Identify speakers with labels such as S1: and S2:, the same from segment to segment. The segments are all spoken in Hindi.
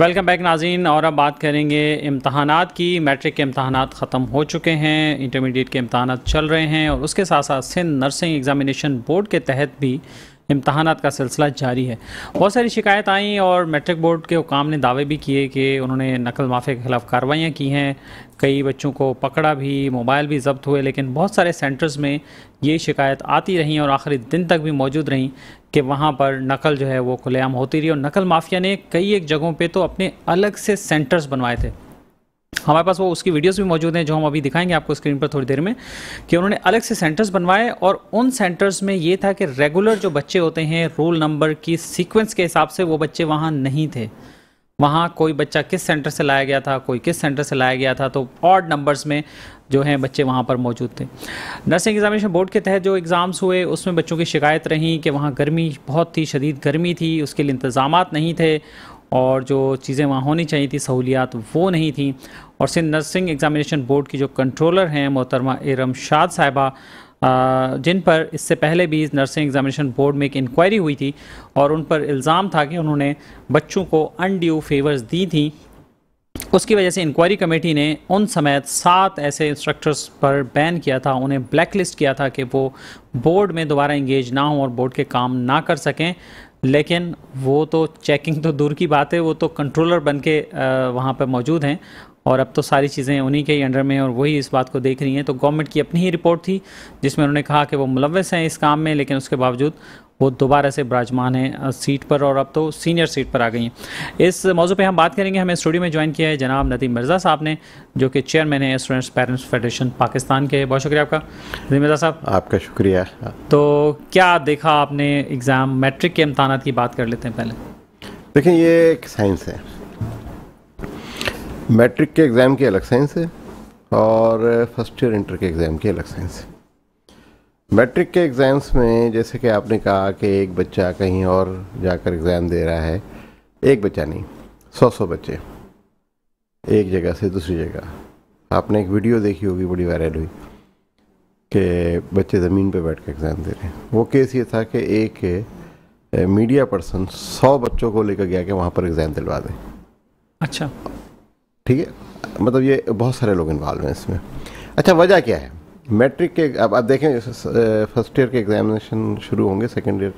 S1: वेलकम बैक नाजीन और अब बात करेंगे इम्तहानात की मैट्रिक के इम्तहानात ख़त्म हो चुके हैं इंटरमीडिएट के इम्तहानात चल रहे हैं और उसके साथ साथ सिंध नर्सिंग एग्ज़ामिनेशन बोर्ड के तहत भी इम्तहान का सिलसिला जारी है बहुत सारी शिकायत आई और मेट्रिक बोर्ड के हुकाम ने दावे भी किए कि उन्होंने नकल माफे के खिलाफ कार्रवाइयाँ की हैं कई बच्चों को पकड़ा भी मोबाइल भी जब्त हुए लेकिन बहुत सारे सेंटर्स में ये शिकायत आती रहीं और आखिरी दिन तक भी मौजूद रहीं कि वहाँ पर नकल जो है वो खुलेआम होती रही और नकल माफिया ने कई एक जगहों पर तो अपने अलग से सेंटर्स बनवाए थे हमारे पास वो उसकी वीडियोस भी मौजूद हैं जो हम अभी दिखाएंगे आपको स्क्रीन पर थोड़ी देर में कि उन्होंने अलग से सेंटर्स बनवाए और उन सेंटर्स में ये था कि रेगुलर जो बच्चे होते हैं रोल नंबर की सीक्वेंस के हिसाब से वो बच्चे वहाँ नहीं थे वहाँ कोई बच्चा किस सेंटर से लाया गया था कोई किस सेंटर से लाया गया था तो ऑड नंबर्स में जो हैं बच्चे वहाँ पर मौजूद थे नर्सिंग एग्जामिनेशन बोर्ड के तहत जो एग्ज़ाम्स हुए उसमें बच्चों की शिकायत रही कि वहाँ गर्मी बहुत थी शदीद गर्मी थी उसके लिए इंतज़ाम नहीं थे और जो चीज़ें वहाँ होनी चाहिए थी सहूलियात वो नहीं थी और सिंध नर्सिंग एग्ज़ामिनेशन बोर्ड की जो कंट्रोलर हैं मोहतरमा एरम शाद साहिबा जिन पर इससे पहले भी नर्सिंग एग्ज़ामिनेशन बोर्ड में एक इंक्वायरी हुई थी और उन पर इल्ज़ाम था कि उन्होंने बच्चों को अनड्यू फेवर्स दी थी उसकी वजह से इंक्वायरी कमेटी ने उन समेत सात ऐसे इंस्ट्रक्टर्स पर बैन किया था उन्हें ब्लैक लिस्ट किया था कि वो बोर्ड में दोबारा इंगेज ना हों और बोर्ड के काम ना कर सकें लेकिन वो तो चेकिंग तो दूर की बात है वो तो कंट्रोलर बन के वहाँ पर मौजूद हैं और अब तो सारी चीज़ें उन्हीं के ही अंडर में हैं और वही इस बात को देख रही हैं तो गवर्नमेंट की अपनी ही रिपोर्ट थी जिसमें उन्होंने कहा कि वो मुलवस हैं इस काम में लेकिन उसके बावजूद वो दोबारा से विराजमान है सीट पर और अब तो सीनियर सीट पर आ गई हैं इस मौजू पे हम बात करेंगे हमें स्टूडियो में ज्वाइन किया है जनाब नदीम मिर्ज़ा साहब ने जो कि चेयरमैन है स्टूडेंट्स पेरेंट्स फेडरेशन पाकिस्तान के बहुत शुक्रिया आपका नदीम मिर्ज़ा साहब
S2: आपका शुक्रिया
S1: तो क्या देखा आपने एग्ज़ाम मैट्रिक के इम्तहान की बात कर लेते हैं पहले
S2: देखें ये एक साइंस है मैट्रिक के एग्ज़ाम की अलग साइंस है और फर्स्ट ईयर इंटर के एग्ज़ाम की अलग साइंस है मैट्रिक के एग्ज़ाम्स में जैसे कि आपने कहा कि एक बच्चा कहीं और जाकर एग्ज़ाम दे रहा है एक बच्चा नहीं सौ सौ बच्चे एक जगह से दूसरी जगह आपने एक वीडियो देखी होगी बड़ी वायरल हुई कि बच्चे ज़मीन पर बैठ कर एग्ज़ाम दे रहे हैं वो केस ये था कि एक मीडिया पर्सन सौ बच्चों को लेकर गया कि वहाँ पर एग्ज़ाम दिलवा दें अच्छा ठीक है मतलब ये बहुत सारे लोग इन्वॉल्व हैं इसमें अच्छा वजह क्या है मैट्रिक के अब आप देखें फर्स्ट ईयर के एग्जामिनेशन शुरू होंगे सेकेंड ईयर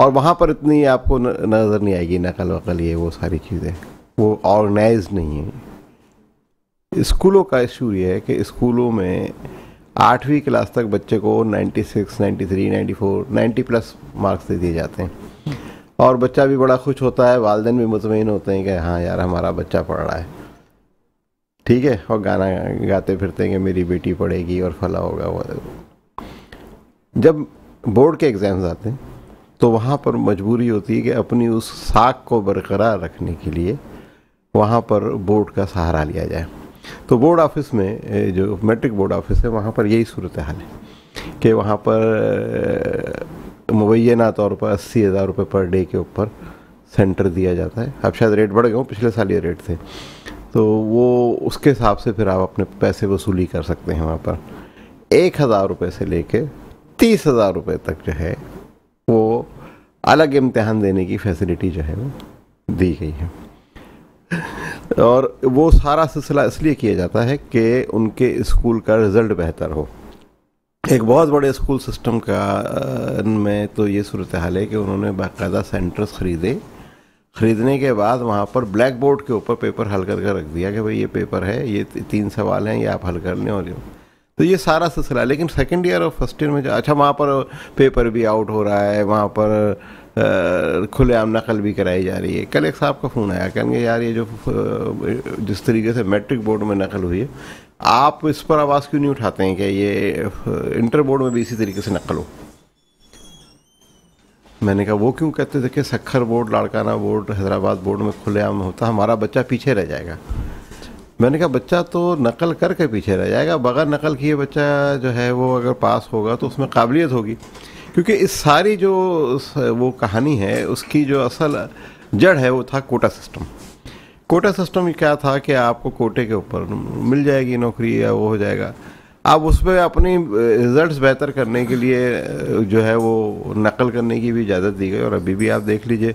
S2: और वहाँ पर इतनी आपको नज़र नहीं आएगी नकल वकल ये वो सारी चीज़ें वो ऑर्गेनाइज नहीं है स्कूलों का इशू ये है कि स्कूलों में आठवीं क्लास तक बच्चे को 96, 93, 94, 90 प्लस मार्क्स दे दिए जाते हैं और बच्चा भी बड़ा खुश होता है वालदेन भी मुतमिन होते हैं कि हाँ यार हमारा बच्चा पढ़ रहा है ठीक है और गाना गाते फिरते हैं कि मेरी बेटी पढ़ेगी और फला होगा वो जब बोर्ड के एग्ज़ाम्स आते हैं तो वहाँ पर मजबूरी होती है कि अपनी उस साख को बरकरार रखने के लिए वहाँ पर बोर्ड का सहारा लिया जाए तो बोर्ड ऑफिस में जो मैट्रिक बोर्ड ऑफिस है वहाँ पर यही सूरत हाल है कि वहाँ पर मुबैना तौर पर अस्सी हज़ार रुपये पर डे के ऊपर सेंटर दिया जाता है अब शायद रेट बढ़ गए पिछले साल ये रेट थे तो वो उसके हिसाब से फिर आप अपने पैसे वसूली कर सकते हैं वहाँ पर एक हज़ार रुपये से लेके तीस हज़ार रुपये तक जो है वो अलग इम्तहान देने की फैसिलिटी जो है वो दी गई है और वो सारा सिलसिला इसलिए किया जाता है कि उनके स्कूल का रिज़ल्ट बेहतर हो एक बहुत बड़े स्कूल सिस्टम का में तो ये सूरत हाल है कि उन्होंने बाकायदा सेंटर्स ख़रीदे ख़रीदने के बाद वहाँ पर ब्लैक बोर्ड के ऊपर पेपर हल करके रख दिया कि भाई ये पेपर है ये तीन सवाल हैं ये आप हल कर लें और तो ये सारा सिलसिला लेकिन सेकेंड ईयर और फर्स्ट ईयर में जो अच्छा वहाँ पर पेपर भी आउट हो रहा है वहाँ पर खुलेआम नकल भी कराई जा रही है कल एक साहब का फ़ोन आया कहेंगे यार ये जो जिस तरीके से मैट्रिक बोर्ड में नकल हुई है आप इस पर आवाज़ क्यों नहीं उठाते हैं कि ये इंटर बोर्ड में भी इसी तरीके से नकल हो मैंने कहा वो क्यों कहते थे कि Sukkur board Larkana board Hyderabad board में खुलेआम होता हमारा बच्चा पीछे रह जाएगा मैंने कहा बच्चा तो नकल करके पीछे रह जाएगा बगैर नकल किए बच्चा जो है वो अगर पास होगा तो उसमें काबिलियत होगी क्योंकि इस सारी जो वो कहानी है उसकी जो असल जड़ है वो था कोटा सिस्टम कोटा सिस्टम क्या था कि आपको कोटे के ऊपर मिल जाएगी नौकरी या वो हो जाएगा आप उस पर अपनी रिजल्ट्स बेहतर करने के लिए जो है वो नकल करने की भी इजाज़त दी गई और अभी भी आप देख लीजिए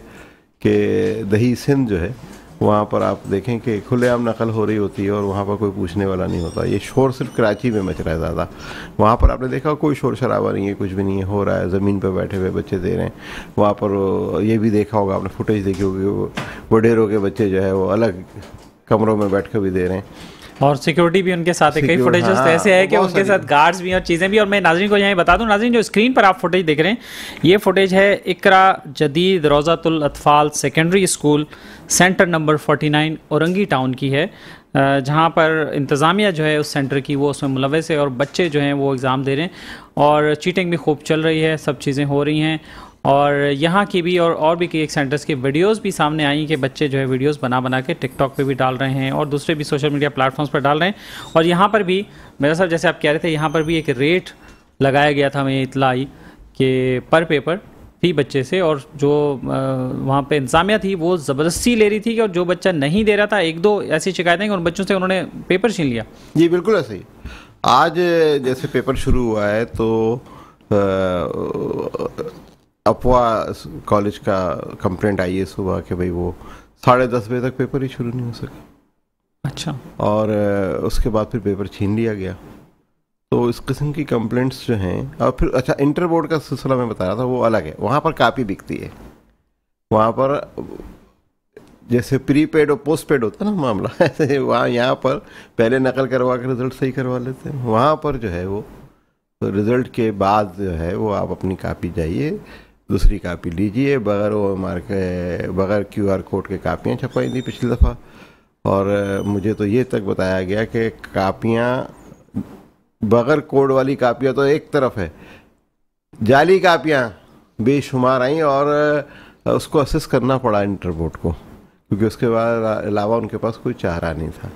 S2: कि दही सिंध जो है वहाँ पर आप देखें कि खुलेआम नकल हो रही होती है और वहाँ पर कोई पूछने वाला नहीं होता ये शोर सिर्फ कराची में मच रहा है ज़्यादा वहाँ पर आपने देखा कोई शोर शराबा नहीं है कुछ भी नहीं है हो रहा है ज़मीन पर बैठे हुए बच्चे दे रहे हैं वहाँ पर ये भी देखा होगा आपने फुटेज देखी होगी वो वडेरों के बच्चे जो है वो अलग कमरों में बैठ कर भी दे रहे हैं
S1: और सिक्योरिटी भी उनके साथ है कई फुटेज तो हाँ, ऐसे है कि उनके साथ गार्ड्स भी और चीज़ें भी और मैं नाजरन को यहाँ बता दूँ नाजरन जो स्क्रीन पर आप फुटेज देख रहे हैं ये फुटेज है Iqra Jadeed Rozatul Atfal secondary school centre number 49 Orangi town की है जहाँ पर इंतज़ामिया जो है उस सेंटर की वो उसमें मुलवस है और बच्चे जो हैं वो एग्ज़ाम दे रहे हैं और चीटिंग भी खूब चल रही है सब चीज़ें हो रही हैं और यहाँ की भी और और भी कई सेंटर्स की वीडियोस भी सामने आई कि बच्चे जो है वीडियोस बना बना के टिकटॉक पे भी डाल रहे हैं और दूसरे भी सोशल मीडिया प्लेटफॉर्म्स पर डाल रहे हैं और यहाँ पर भी मेरा साहब जैसे आप कह रहे थे यहाँ पर भी एक रेट लगाया गया था हमें इतला आई कि पर पेपर थी बच्चे से और जो वहाँ पर इंतजामिया थी वो ज़बरदस्ती ले रही थी और जो बच्चा नहीं दे रहा था एक दो ऐसी शिकायतें कि उन बच्चों से उन्होंने पेपर छीन लिया
S2: जी बिल्कुल ऐसे ही आज जैसे पेपर शुरू हुआ है तो अफवाह कॉलेज का कंप्लेंट आई है सुबह के भाई वो साढ़े दस बजे तक पेपर ही शुरू नहीं हो सका अच्छा और उसके बाद फिर पेपर छीन लिया गया तो इस किस्म की कंप्लेंट्स जो हैं और फिर अच्छा इंटर बोर्ड का सिलसिला मैं बता रहा था वो अलग है वहाँ पर कापी बिकती है वहाँ पर जैसे प्री पेड और पोस्ट पेड होता है ना मामला ऐसे वहाँ यहाँ पर पहले नकल करवा के रिजल्ट सही करवा लेते हैं वहाँ पर जो है वो तो रिजल्ट के बाद जो है वो आप अपनी कापी जाइए दूसरी कापी लीजिए बगैर ओ एम आर के बगैर क्यू आर कोड के कापियाँ छपाई थी पिछली दफ़ा और मुझे तो ये तक बताया गया कि कापियाँ बगैर कोड वाली कापियाँ तो एक तरफ है जाली कापियाँ बेशुमार आई और उसको असेस करना पड़ा इंटरपोर्ट को क्योंकि उसके बाद अलावा उनके पास कोई चारा नहीं था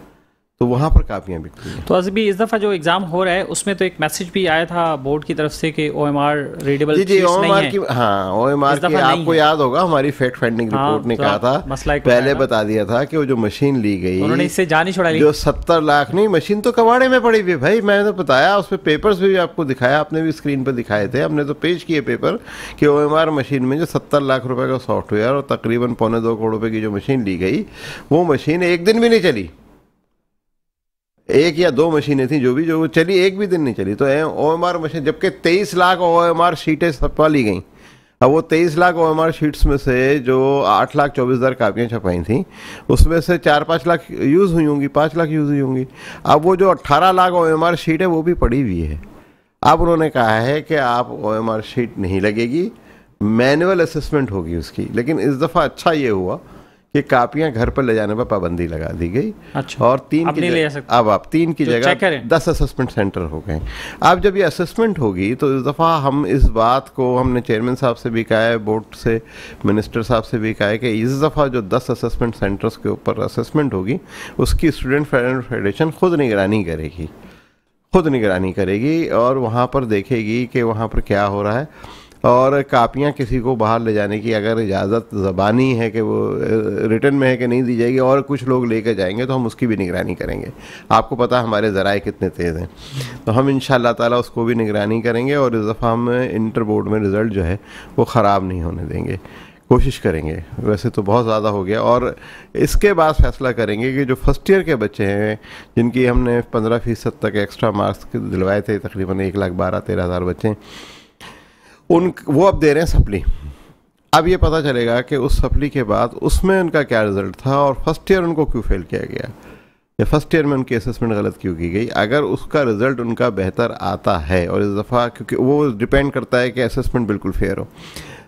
S2: तो वहाँ पर कापियाँ बिकती हैं
S1: तो अजबी इस दफ़ा जो एग्ज़ाम हो रहा है उसमें तो एक मैसेज भी आया था बोर्ड की तरफ से कि ओ एम आर
S2: रीडेबल जी जी ओ एम आर की हाँ ओ एम आर की आपको याद होगा हमारी फैक्ट फाइंडिंग हाँ, रिपोर्ट ने तो कहा था मसला पहले बता दिया था कि वो जो मशीन ली गई उन्होंने इससे जानी छोड़ा ली जो सत्तर लाख नहीं मशीन तो कबाड़े में पड़ी हुई भाई मैंने तो बताया उस पर पेपर्स भी आपको दिखाया आपने भी स्क्रीन पर दिखाए थे हमने तो पेश किए पेपर कि ओ एम आर मशीन में जो सत्तर लाख रुपये का सॉफ्टवेयर और तकरीबन पौने दो करोड़ रुपये की जो मशीन ली गई वो मशीन एक दिन भी नहीं चली एक या दो मशीनें थी जो भी जो चली एक भी दिन नहीं चली तो ओ एम आर मशीन जबकि तेईस लाख ओ एम आर सीटें ली गई अब वो तेईस lakh O M R sheets में से जो आठ लाख चौबीस हज़ार कापियाँ छपाई थी उसमें से चार पाँच लाख यूज़ हुई होंगी पाँच लाख यूज़ हुई होंगी अब वो जो अट्ठारह lakh O M R sheet है वो भी पड़ी हुई है अब उन्होंने कहा है कि आप ओ एम आर शीट नहीं लगेगी मैनुअल असेसमेंट होगी उसकी लेकिन इस दफ़ा अच्छा ये हुआ कि कापियां घर पर ले जाने पर पाबंदी लगा दी गई अच्छा और तीन की ले सकते अब आप तीन की तो जगह दस असेसमेंट सेंटर हो गए अब जब ये असेसमेंट होगी तो इस दफ़ा हम इस बात को हमने चेयरमैन साहब से भी कहा है बोर्ड से मिनिस्टर साहब से भी कहा है कि इस दफ़ा जो दस असेसमेंट सेंटर्स के ऊपर असेसमेंट होगी उसकी स्टूडेंट फेडरेशन खुद निगरानी करेगी खुद निगरानी करेगी और वहाँ पर देखेगी कि वहाँ पर क्या हो रहा है और कापियाँ किसी को बाहर ले जाने की अगर इजाज़त ज़बानी है कि वो रिटर्न में है कि नहीं दी जाएगी और कुछ लोग लेकर जाएंगे तो हम उसकी भी निगरानी करेंगे आपको पता हमारे ज़राए कितने तेज़ हैं तो हम इन ताला उसको भी निगरानी करेंगे और इस दफ़ा हम इंटर बोर्ड में रिज़ल्ट जो है वो ख़राब नहीं होने देंगे कोशिश करेंगे वैसे तो बहुत ज़्यादा हो गया और इसके बाद फैसला करेंगे कि जो फर्स्ट ईयर के बच्चे हैं जिनकी हमने पंद्रह फीसद तक एक्स्ट्रा मार्क्स दिलवाए थे तकरीबन एक लाख बारह तेरह हज़ार बच्चे उन वो अब दे रहे हैं सप्ली अब ये पता चलेगा कि उस सप्ली के बाद उसमें उनका क्या रिजल्ट था और फर्स्ट ईयर उनको क्यों फेल किया गया या फर्स्ट ईयर में उनकी असेसमेंट गलत क्यों की गई अगर उसका रिजल्ट उनका बेहतर आता है और इस दफ़ा क्योंकि वो डिपेंड करता है कि असेसमेंट बिल्कुल फेयर हो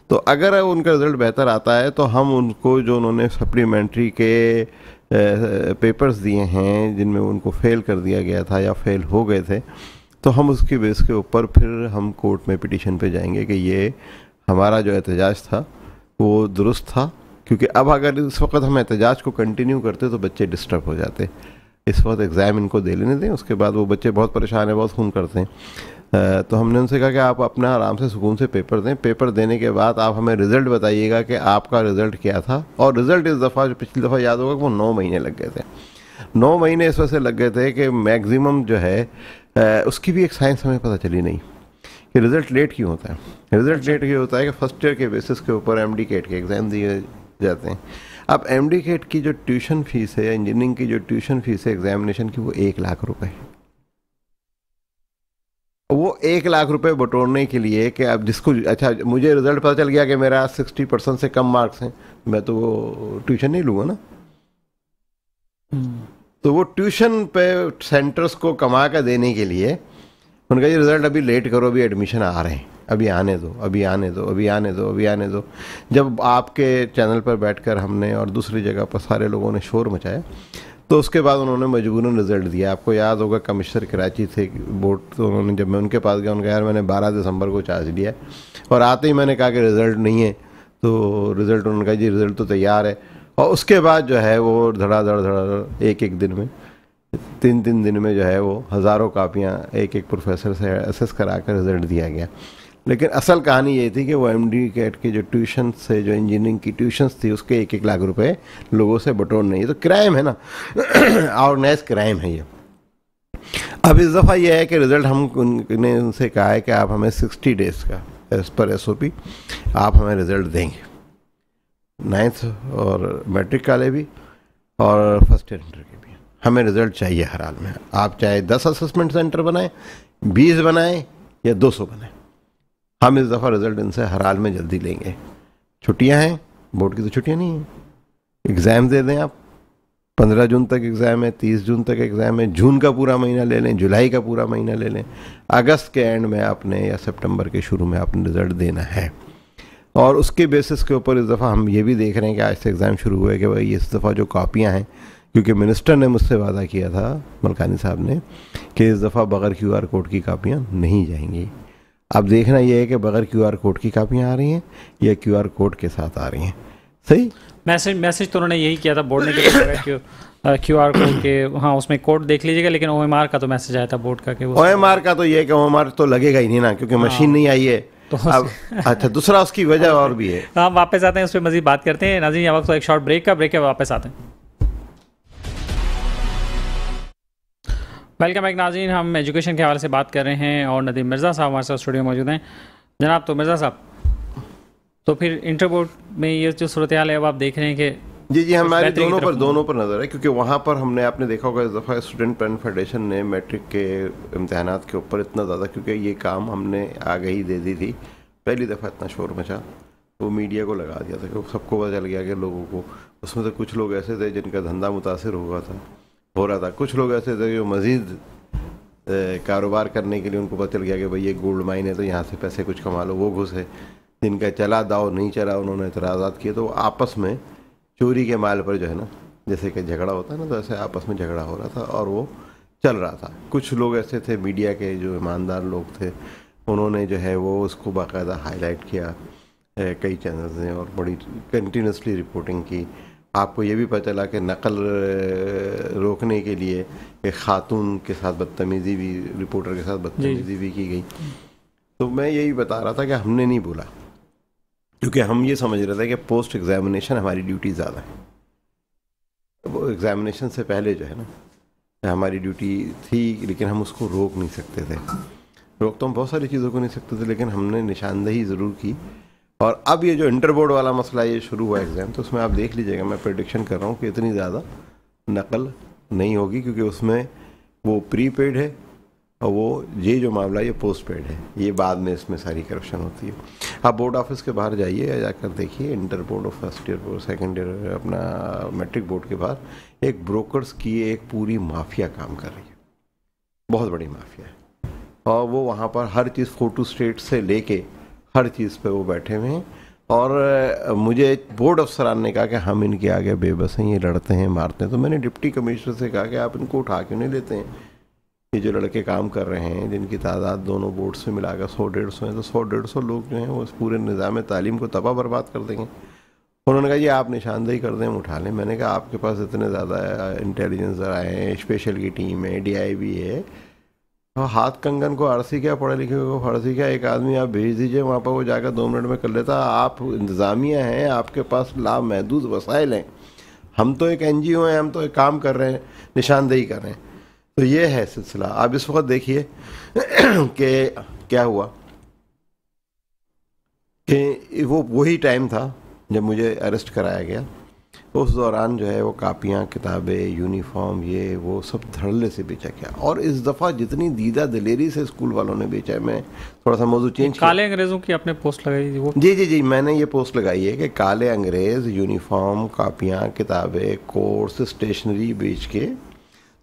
S2: तो अगर उनका रिज़ल्ट बेहतर आता है तो हम उनको जो उन्होंने सप्लीमेंट्री के पेपर्स दिए हैं जिनमें उनको फेल कर दिया गया था या फेल हो गए थे तो हम उसके बेस के ऊपर फिर हम कोर्ट में पिटिशन पे जाएंगे कि ये हमारा जो एहतजाज था वो दुरुस्त था क्योंकि अब अगर इस वक्त हम एहतजाज को कंटिन्यू करते तो बच्चे डिस्टर्ब हो जाते इस वक्त एग्ज़ाम इनको दे लेने दें उसके बाद वो बच्चे बहुत परेशान हैं बहुत खून करते हैं तो हमने उनसे कहा कि आप अपना आराम से सुकून से पेपर दें पेपर देने के बाद आप हमें रिज़ल्ट बताइएगा कि आपका रिज़ल्ट क्या था और रिज़ल्ट इस दफ़ा जो पिछली दफ़ा याद होगा वो नौ महीने लग गए थे नौ महीने इस वजह से लग गए थे कि मैक्सिमम जो है उसकी भी एक साइंस हमें पता चली नहीं कि रिज़ल्ट लेट क्यों होता है रिज़ल्ट लेट ये होता है कि फर्स्ट ईयर के बेसिस के ऊपर एम के एग्ज़ाम दिए जाते हैं अब एम की जो ट्यूशन फ़ीस है या इंजीनियरिंग की जो ट्यूशन फ़ीस है एग्जामिनेशन की वो एक लाख रुपए वो एक लाख रुपए बटोरने के लिए कि अब जिसको अच्छा मुझे रिजल्ट पता चल गया कि मेरा सिक्सटी परसेंट से कम मार्क्स हैं मैं तो वो ट्यूशन नहीं लूँगा ना हम्म। तो वो ट्यूशन पे सेंटर्स को कमा कर देने के लिए उनका ये रिज़ल्ट अभी लेट करो अभी एडमिशन आ रहे हैं अभी आने दो अभी आने दो अभी आने दो अभी आने दो जब आपके चैनल पर बैठकर हमने और दूसरी जगह पर सारे लोगों ने शोर मचाया तो उसके बाद उन्होंने मजबूरन रिज़ल्ट दिया आपको याद होगा कमिश्नर कराची थे बोर्ड तो उन्होंने जब मैं उनके पास गया उनका यार मैंने 12 दिसंबर को चार्ज लिया और आते ही मैंने कहा कि रिज़ल्ट नहीं है तो रिज़ल्ट उनका जी रिज़ल्ट तो तैयार है और उसके बाद जो है वो धड़ाधड़ धड़ाधड़ एक एक दिन में तीन तीन दिन में जो है वो हज़ारों कापियाँ एक एक प्रोफेसर से एसेस करा कर रिजल्ट दिया गया लेकिन असल कहानी ये थी कि वो एम डी कैट के जो ट्यूशन से जो इंजीनियरिंग की ट्यूशन्स थी उसके एक एक लाख रुपए लोगों से नहीं है तो क्राइम है ना ऑर्गेनाइज क्राइम है ये अब इस दफ़ा यह है कि रिज़ल्ट हम उनसे कहा है कि आप हमें सिक्सटी डेज़ का एज़ पर एस आप हमें रिज़ल्ट देंगे नाइन्थ और मैट्रिक वाले भी और फर्स्ट ईयर इंटर के भी हमें रिज़ल्ट चाहिए हर हाल में आप चाहे दस असेसमेंट सेंटर बनाएं बीस बनाएं या दो सौ बनाएं हम इस दफ़ा रिज़ल्ट इनसे हर हाल में जल्दी लेंगे छुट्टियां हैं बोर्ड की तो छुट्टियां नहीं हैं एग्ज़ाम दे दें आप पंद्रह जून तक एग्ज़ाम है तीस जून तक एग्ज़ाम है जून का पूरा महीना ले लें जुलाई का पूरा महीना ले लें अगस्त के एंड में आपने या सितंबर के शुरू में आपने रिज़ल्ट देना है और उसके बेसिस के ऊपर इस दफ़ा हम ये भी देख रहे हैं कि आज से एग्ज़ाम शुरू हुए कि भाई इस दफ़ा जो कापियाँ हैं क्योंकि मिनिस्टर ने मुझसे वादा किया था मलकानी साहब ने कि इस दफ़ा बगैर क्यू आर कोड की कापियाँ नहीं जाएंगी अब देखना यह है कि बगैर क्यू आर कोड की कापियाँ आ रही हैं या क्यू आर कोड के साथ आ रही हैं सही
S1: मैसेज मैसेज तो उन्होंने यही किया था बोर्ड ने क्यू आर कोड के हाँ उसमें कोड देख लीजिएगा लेकिन ओ एम आर का तो मैसेज आया था बोर्ड का कि ओ एम
S2: आर का तो ये कि ओ एम आर तो लगेगा ही नहीं ना क्योंकि मशीन हाँ। नहीं आई है तो अब, अच्छा दूसरा उसकी वजह और भी है
S1: हम वापस आते हैं उस पर मजीद बात करते हैं नाजी यहाँ वक्त एक शॉर्ट ब्रेक का ब्रेक है वापस आते हैं वेलकम एक नाजीन हम एजुकेशन के हवाले से बात कर रहे हैं और नदीम मिर्ज़ा साहब हमारे साथ स्टूडियो मौजूद हैं जनाब तो मिर्ज़ा साहब तो फिर इंटर बोर्ड में ये जो सूरत हाल है अब आप देख रहे हैं कि जी जी तो हमारे दोनों पर दोनों
S2: पर नज़र है क्योंकि वहाँ पर हमने आपने देखा होगा इस दफ़ा स्टूडेंट प्लान फेडरेशन ने मैट्रिक के इम्तहान के ऊपर इतना ज़्यादा क्योंकि ये काम हमने आगे ही दे दी थी पहली दफ़ा इतना शोर मचा तो मीडिया को लगा दिया था क्योंकि सबको पता चल गया कि लोगों को उसमें से कुछ लोग ऐसे थे जिनका धंधा मुतासर हुआ था हो रहा था कुछ लोग ऐसे थे जो मज़ीद कारोबार करने के लिए उनको पता चल गया कि भाई ये गोल्ड माइन है तो यहाँ से पैसे कुछ कमा लो वो घुसे जिनका चला दाव नहीं चला उन्होंने इतराज़ात किए तो आपस में चोरी के माल पर जो है ना जैसे कि झगड़ा होता है ना तो ऐसे आपस में झगड़ा हो रहा था और वो चल रहा था कुछ लोग ऐसे थे मीडिया के जो ईमानदार लोग थे उन्होंने जो है वो उसको बाकायदा हाईलाइट किया कई चैनल्स ने और बड़ी कंटिन्यूसली रिपोर्टिंग की आपको ये भी पता चला कि नकल रोकने के लिए एक खातून के साथ बदतमीज़ी भी रिपोर्टर के साथ बदतमीज़ी भी की गई तो मैं यही बता रहा था कि हमने नहीं बोला क्योंकि हम ये समझ रहे थे कि पोस्ट एग्जामिनेशन हमारी ड्यूटी ज़्यादा है वो एग्जामिनेशन से पहले जो है ना हमारी ड्यूटी थी लेकिन हम उसको रोक नहीं सकते थे रोक तो हम बहुत सारी चीज़ों को नहीं सकते थे लेकिन हमने निशानदेही ज़रूर की और अब ये जो इंटर बोर्ड वाला मसला ये शुरू हुआ एग्ज़ाम तो उसमें आप देख लीजिएगा मैं प्रडिक्शन कर रहा हूँ कि इतनी ज़्यादा नकल नहीं होगी क्योंकि उसमें वो प्री पेड है और वो ये जो मामला ये पोस्ट पेड है ये बाद में इसमें सारी करप्शन होती है आप बोर्ड ऑफिस के बाहर जाइए या जाकर देखिए इंटर बोर्ड और first year board second year अपना मैट्रिक बोर्ड के बाहर एक ब्रोकर्स की एक पूरी माफिया काम कर रही है बहुत बड़ी माफिया है और वो वहाँ पर हर चीज़ फोटो स्टेट से लेके हर चीज़ पर वो बैठे हुए हैं और मुझे बोर्ड अफसरान ने कहा कि हम इनके आगे बेबस हैं ये लड़ते हैं मारते हैं तो मैंने डिप्टी कमिश्नर से कहा कि आप इनको उठा क्यों नहीं लेते हैं ये जो लड़के काम कर रहे हैं जिनकी तादाद दोनों बोर्ड्स में मिलाकर सौ डेढ़ सौ हैं तो सौ डेढ़ सौ लोग जो हैं वो इस पूरे निज़ाम तालीम को तबाह बर्बाद कर देंगे उन्होंने कहा ये आप निशानदेही कर दें उठा लें मैंने कहा आपके पास इतने ज़्यादा इंटेलिजेंस आए हैं स्पेशल की टीम है डी आई बी है तो हाथ कंगन को आरसी क्या पढ़े लिखे को फारसी क्या एक आदमी आप भेज दीजिए वहाँ पर वो जाकर दो मिनट में कर लेता आप इंतज़ामिया हैं आपके पास लामहदूद वसाइल हैं हम तो एक एन जी ओ हैं हम तो एक काम कर रहे हैं निशानदेही कर रहे हैं तो ये है सिलसिला आप इस वक्त देखिए कि क्या हुआ कि वो वही टाइम था जब मुझे अरेस्ट कराया गया तो उस दौरान जो है वो कापियाँ किताबें यूनिफॉर्म ये वो सब धड़ल्ले से बेचा गया और इस दफ़ा जितनी दीदा दिलेरी से स्कूल वालों ने बेचा है मैं थोड़ा सा मौजूद चेंज काले
S1: अंग्रेज़ों की आपने पोस्ट लगाई थी वो
S2: जी जी जी मैंने ये पोस्ट लगाई है कि काले अंग्रेज़ यूनिफॉर्म कापियाँ किताबें कोर्स स्टेशनरी बेच के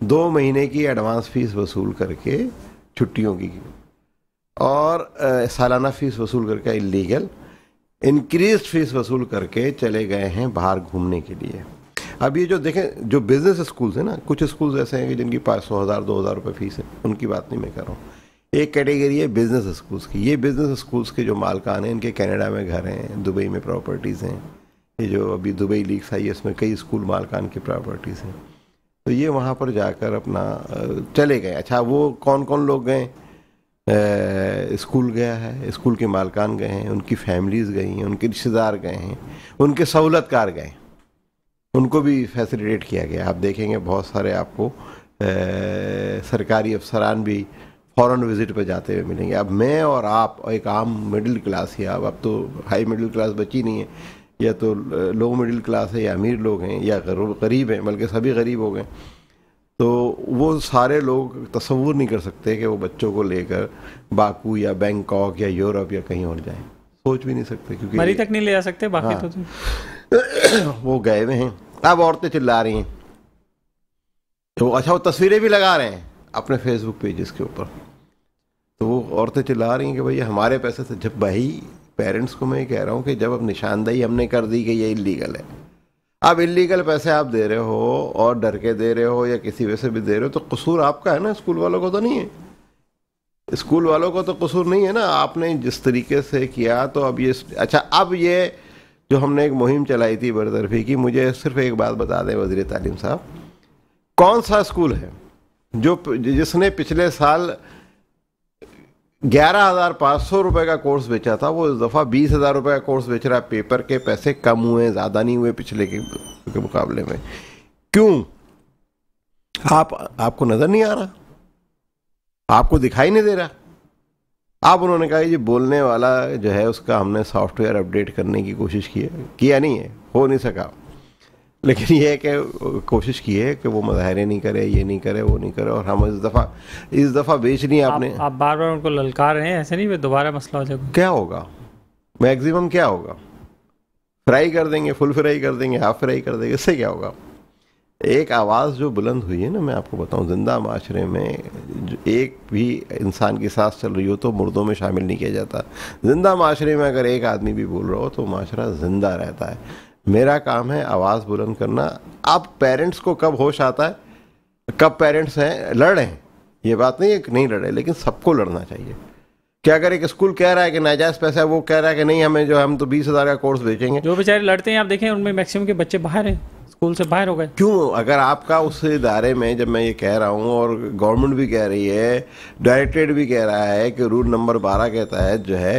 S2: दो महीने की एडवांस फीस वसूल करके छुट्टियों की और सालाना फीस वसूल करके इलीगल इंक्रीज फीस वसूल करके चले गए हैं बाहर घूमने के लिए अब ये जो देखें जो बिज़नेस स्कूल्स हैं ना कुछ स्कूल्स ऐसे हैं कि जिनकी पाँच सौ हज़ार दो हज़ार रुपये फ़ीस है उनकी बात नहीं मैं कर रहा हूँ एक कैटेगरी है बिज़नेस स्कूल्स की ये बिज़नेस स्कूल्स के जो मालकान हैं इनके कनाडा में घर हैं दुबई में प्रॉपर्टीज़ हैं ये जो अभी दुबई लीग्स आई है इसमें कई स्कूल मालकान की प्रॉपर्टीज़ हैं तो ये वहाँ पर जाकर अपना चले गए अच्छा वो कौन कौन लोग गए स्कूल गया है स्कूल के मालकान गए हैं उनकी फैमिलीज़ गई हैं उनके रिश्तेदार गए हैं उनके सहूलतकार गए उनको भी फैसिलिटेट किया गया आप देखेंगे बहुत सारे आपको आ, सरकारी अफसरान भी फ़ौरन विज़िट पर जाते हुए मिलेंगे अब मैं और आप एक आम मिडिल क्लास ही अब अब तो हाई मिडिल क्लास बची नहीं है या तो लो मिडिल क्लास है या अमीर लोग हैं या गरीब हैं बल्कि सभी गरीब हो गए तो वो सारे लोग तस्वूर नहीं कर सकते कि वो बच्चों को लेकर बाकू या बैंकॉक या यूरोप या कहीं और जाएं सोच भी नहीं सकते क्योंकि मरी तक नहीं ले जा सकते बाकी हाँ, तो, तो- वो गए हुए हैं अब औरतें चिल्ला रही हैं तो अच्छा वो तस्वीरें भी लगा रहे हैं अपने फेसबुक पेजेस के ऊपर तो वो औरतें चिल्ला रही हैं कि भाई हमारे पैसे से जब भाई पेरेंट्स को मैं ये कह रहा हूँ कि जब अब निशानदेही हमने कर दी कि ये इलीगल है आप इलीगल पैसे आप दे रहे हो और डर के दे रहे हो या किसी वजह से भी दे रहे हो तो कसूर आपका है ना स्कूल वालों को तो नहीं है स्कूल वालों को तो कसूर नहीं है ना आपने जिस तरीके से किया तो अब ये अच्छा अब ये जो हमने एक मुहिम चलाई थी बरतरफी की मुझे सिर्फ एक बात बता दें वजीर तालीम साहब कौन सा स्कूल है जो जिसने पिछले साल ग्यारह हज़ार पाँच सौ रुपए का कोर्स बेचा था वो इस दफ़ा बीस हज़ार रुपए का कोर्स बेच रहा है पेपर के पैसे कम हुए ज़्यादा नहीं हुए पिछले के, के मुकाबले में क्यों आप आपको नज़र नहीं आ रहा आपको दिखाई नहीं दे रहा आप उन्होंने कहा जी बोलने वाला जो है उसका हमने सॉफ्टवेयर अपडेट करने की कोशिश की है किया नहीं है हो नहीं सका लेकिन ये है कि कोशिश की है कि वो मुजाहरे नहीं करे ये नहीं करे वो नहीं करे और हम इस दफ़ा इस दफ़ा बेच नहीं आपने आप,
S1: आप बार बार उनको ललकार रहे हैं ऐसे नहीं वे दोबारा मसला हो जाएगा
S2: क्या होगा मैक्सिमम क्या होगा फ्राई कर देंगे फुल फ्राई कर देंगे हाफ फ्राई कर देंगे इससे क्या होगा एक आवाज़ जो बुलंद हुई है ना मैं आपको बताऊं ज़िंदा माशरे में एक भी इंसान की सांस चल रही हो तो मुर्दों में शामिल नहीं किया जाता ज़िंदा माशरे में अगर एक आदमी भी बोल रहा हो तो माशरा ज़िंदा रहता है मेरा काम है आवाज़ बुलंद करना आप पेरेंट्स को कब होश आता है कब पेरेंट्स हैं लड़ हैं ये बात नहीं है कि नहीं लड़े लेकिन सबको लड़ना चाहिए क्या अगर एक स्कूल कह रहा है कि नाजायज पैसा है वो कह रहा है कि नहीं हमें जो हम तो बीस हज़ार का कोर्स बेचेंगे जो बेचारे लड़ते हैं आप देखें उनमें मैक्सिमम के बच्चे बाहर हैं स्कूल से बाहर हो गए क्यों अगर आपका उस इदारे में जब मैं ये कह रहा हूँ और गवर्नमेंट भी कह रही है डायरेक्टरेट भी कह रहा है कि रूल नंबर बारह कहता है जो है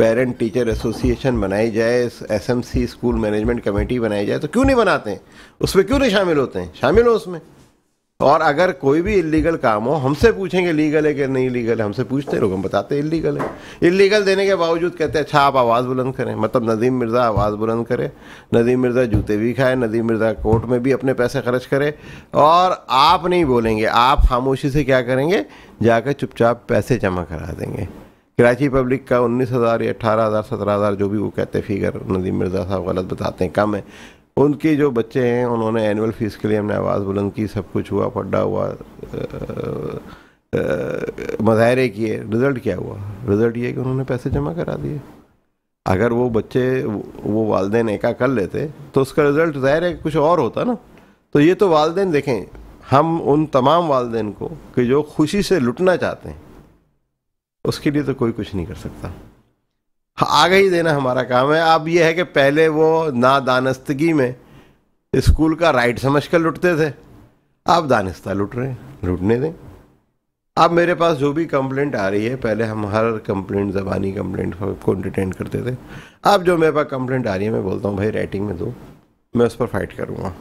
S2: पेरेंट टीचर एसोसिएशन बनाई जाए एसएमसी स्कूल मैनेजमेंट कमेटी बनाई जाए तो क्यों नहीं बनाते हैं उसमें क्यों नहीं शामिल होते हैं शामिल हो उसमें और अगर कोई भी इलीगल काम हो हमसे पूछेंगे लीगल है कि नहीं लीगल है हमसे पूछते हैं लोग हम बताते हैं इलीगल है इलीगल देने के बावजूद कहते हैं अच्छा आप आवाज़ बुलंद करें मतलब नदीम मिर्ज़ा आवाज़ बुलंद करे नदीम मिर्ज़ा जूते भी खाए नदीम मिर्ज़ा कोर्ट में भी अपने पैसे खर्च करे और आप नहीं बोलेंगे आप खामोशी से क्या करेंगे जाकर चुपचाप पैसे जमा करा देंगे कराची पब्लिक का उन्नीस हज़ार या अठारह हज़ार सत्रह हज़ार जो भी वो कहते फिगर नदीम मिर्ज़ा साहब गलत बताते हैं कम है उनके जो बच्चे हैं उन्होंने एनुअल फ़ीस के लिए हमने आवाज़ बुलंद की सब कुछ हुआ पड्डा हुआ मुजाहरे किए रिज़ल्ट क्या हुआ रिज़ल्ट ये कि उन्होंने पैसे जमा करा दिए अगर वो बच्चे वो वालदे एका कर लेते तो उसका रिज़ल्ट ज़ाहिर है कुछ और होता ना तो ये तो वालदे देखें हम उन तमाम वालदेन को कि जो खुशी से लुटना चाहते हैं उसके लिए तो कोई कुछ नहीं कर सकता हाँ, आगे ही देना हमारा काम है अब यह है कि पहले वो ना दानस्तगी में स्कूल का राइट समझ कर लुटते थे अब दानिस्ता लुट रहे हैं लुटने दें अब मेरे पास जो भी कंप्लेंट आ रही है पहले हम हर कंप्लेंट ज़बानी कंप्लेंट को डिटेन करते थे अब जो मेरे पास कंप्लेंट आ रही है मैं बोलता हूँ भाई राइटिंग में दो मैं उस पर फाइट करूँगा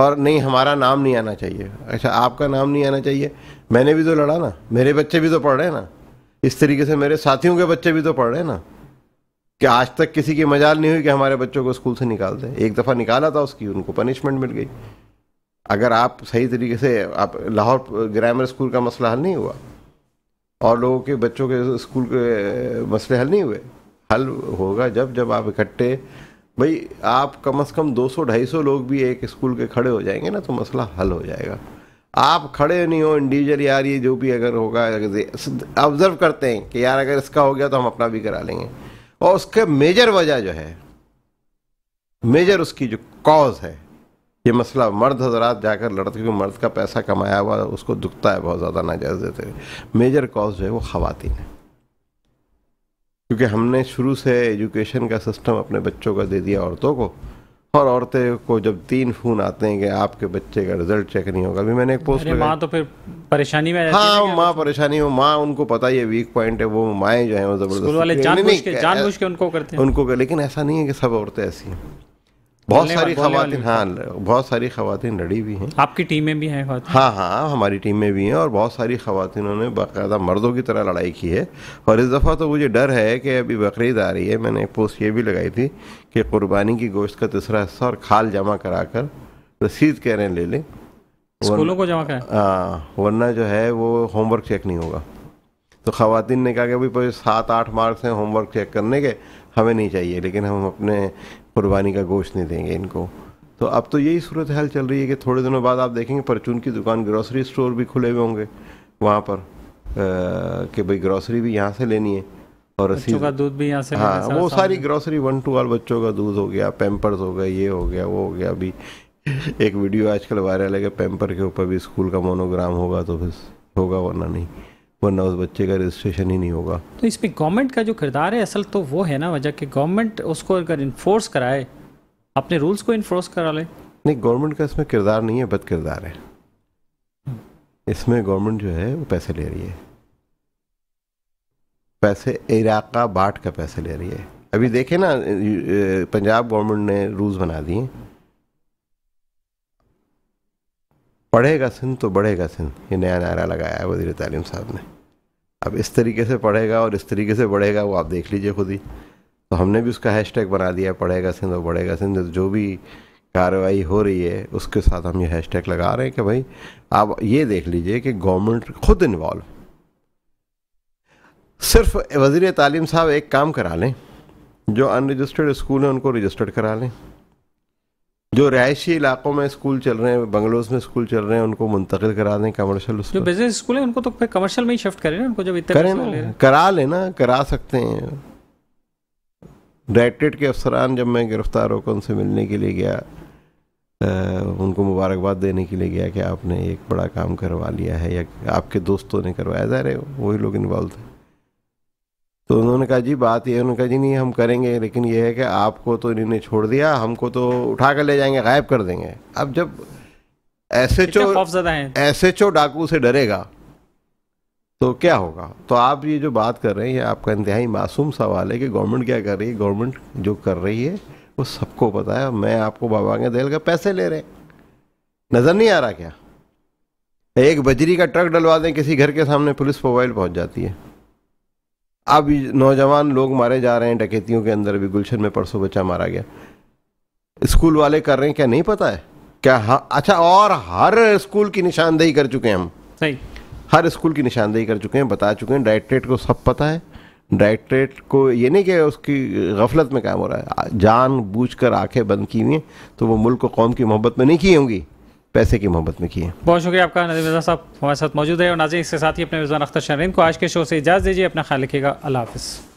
S2: और नहीं हमारा नाम नहीं आना चाहिए अच्छा आपका नाम नहीं आना चाहिए मैंने भी तो लड़ा ना मेरे बच्चे भी तो पढ़ रहे हैं ना इस तरीके से मेरे साथियों के बच्चे भी तो पढ़ रहे हैं ना कि आज तक किसी की मजाल नहीं हुई कि हमारे बच्चों को स्कूल से निकाल दें एक दफ़ा निकाला था उसकी उनको पनिशमेंट मिल गई अगर आप सही तरीके से आप लाहौर ग्रामर स्कूल का मसला हल नहीं हुआ और लोगों के बच्चों के स्कूल के मसले हल नहीं हुए हल होगा जब जब आप इकट्ठे भाई आप कम से कम 200-250 लोग भी एक स्कूल के खड़े हो जाएंगे ना तो मसला हल हो जाएगा आप खड़े नहीं हो इंडिविजुअल यार ये जो भी अगर होगा ऑब्जर्व करते हैं कि यार अगर इसका हो गया तो हम अपना भी करा लेंगे और उसके मेजर वजह जो है मेजर उसकी जो कॉज है ये मसला मर्द हजरात जाकर लड़ते क्योंकि मर्द का पैसा कमाया हुआ उसको दुखता है बहुत ज़्यादा नाजायज़ देते हुए मेजर कॉज जो है वो ख़वातीन है क्योंकि हमने शुरू से एजुकेशन का सिस्टम अपने बच्चों का दे दिया औरतों को और औरतें को जब तीन फोन आते हैं कि आपके बच्चे का रिजल्ट चेक नहीं होगा अभी मैंने एक पोस्ट माँ तो
S1: फिर परेशानी में हाँ
S2: माँ तो- परेशानी हो माँ उनको पता ये वीक पॉइंट है वो माएँ जो है वो जबरदस्त उनको करते हैं उनको लेकिन ऐसा नहीं है कि सब औरतें ऐसी हैं बहुत सारी खातन हाँ बहुत सारी खातन लड़ी हुई हैं आपकी टीम में भी हैं हाँ हाँ हमारी टीम में भी हैं और बहुत सारी खातनों ने बाकायदा मर्दों की तरह लड़ाई की है और इस दफ़ा तो मुझे डर है कि अभी बकरीद आ रही है मैंने एक पोस्ट ये भी लगाई थी कि कुर्बानी की गोश्त का तीसरा हिस्सा और खाल जमा करा कर रसीद कह रहे हैं ले लें स्कूलों को जमा करें हाँ वरना जो है वो होमवर्क चेक नहीं होगा तो खातन ने कहा कि अभी तो सात आठ मार्क्स हैं होमवर्क चेक करने के हमें नहीं चाहिए लेकिन हम अपने कुर्बानी का गोश्त नहीं देंगे इनको तो अब तो यही सूरत हाल चल रही है कि थोड़े दिनों बाद आप देखेंगे परचून की दुकान ग्रॉसरी स्टोर भी खुले हुए होंगे वहाँ पर कि भाई ग्रॉसरी भी यहाँ से लेनी है और बच्चों का दूध भी यहाँ से हाँ वो सारी ग्रॉसरी वन टू ऑल बच्चों का दूध हो गया पेम्पर्स हो गया ये हो गया वो हो गया अभी एक वीडियो आजकल वायरल है कि पेम्पर के ऊपर भी स्कूल का मोनोग्राम होगा तो फिर होगा वरना नहीं वरना उस बच्चे का रजिस्ट्रेशन ही नहीं होगा
S1: तो इसमें गवर्नमेंट का जो किरदार है असल तो वो है ना वजह कि गवर्नमेंट उसको अगर इन्फोर्स कराए अपने रूल्स को इन्फोर्स करा ले
S2: नहीं गवर्नमेंट का इसमें किरदार नहीं है बद किरदार है हम्म। इसमें गवर्नमेंट जो है वो पैसे ले रही है पैसे इराका बाट का पैसे ले रही है अभी देखे ना पंजाब गवर्नमेंट ने रूल्स बना दिए पढ़ेगा सिंध तो बढ़ेगा सिंध ये नया नारा लगाया है वजीर तालीम साहब ने अब इस तरीके से पढ़ेगा और इस तरीके से बढ़ेगा वो आप देख लीजिए खुद ही तो हमने भी उसका हैशटैग बना दिया पढ़ेगा सिंध और बढ़ेगा सिंध जो भी कार्रवाई हो रही है उसके साथ हम ये हैशटैग लगा रहे हैं कि भाई आप ये देख लीजिए कि गवर्नमेंट खुद इन्वॉल्व सिर्फ वजीर तालीम साहब एक काम करा लें जो अनरजिस्टर्ड स्कूल हैं उनको रजिस्टर्ड करा लें जो रहायशी इलाकों में स्कूल चल रहे हैं बंगलोज में स्कूल चल रहे हैं उनको मुंतकिल करा दें कमर्शियल जो बिजनेस स्कूल है उनको तो फिर
S1: कमर्शियल में ही शिफ्ट करें उनको जब इतने करें
S2: करा लेना करा सकते हैं डायरेक्ट्रेट के अफसरान जब मैं गिरफ्तार होकर उनसे मिलने के लिए गया आ, उनको मुबारकबाद देने के लिए गया कि आपने एक बड़ा काम करवा लिया है या आपके दोस्तों ने करवाया जा रहे वही लोग इन्वॉल्व थे तो उन्होंने कहा जी बात ये उन्होंने कहा जी नहीं हम करेंगे लेकिन ये है कि आपको तो इन्होंने छोड़ दिया हमको तो उठा कर ले जाएंगे गायब कर देंगे अब जब S H O S H O डाकू से डरेगा तो क्या होगा तो आप ये जो बात कर रहे हैं ये आपका इंतहाई मासूम सवाल है कि गवर्नमेंट क्या कर रही है गवर्नमेंट जो कर रही है वो सबको पता है मैं आपको बाबा के दहल का पैसे ले रहे हैं नज़र नहीं आ रहा क्या एक बजरी का ट्रक डलवा दें किसी घर के सामने पुलिस मोबाइल पहुंच जाती है अब नौजवान लोग मारे जा रहे हैं डकैतियों के अंदर भी गुलशन में परसों बच्चा मारा गया स्कूल वाले कर रहे हैं क्या नहीं पता है क्या हाँ अच्छा और हर स्कूल की निशानदेही कर चुके हैं हम सही हर स्कूल की निशानदेही कर चुके हैं बता चुके हैं डायरेक्ट्रेट को सब पता है डायरेक्ट्रेट को ये नहीं कि उसकी गफलत में काम हो रहा है जान बूझ कर आँखें बंद की हुई हैं तो वो मुल्क को कौम की मोहब्बत में नहीं की होंगी पैसे की मोहब्बत में किए
S1: बहुत शुक्रिया आपका नदीम मिर्जा साहब हमारे साथ मौजूद है और नाजी इसके साथ ही अपने मिर्जा अख्तर शरीन को आज के शो से इजाज़ दीजिए अपना ख्याल रखिएगा अल्लाह हाफिज़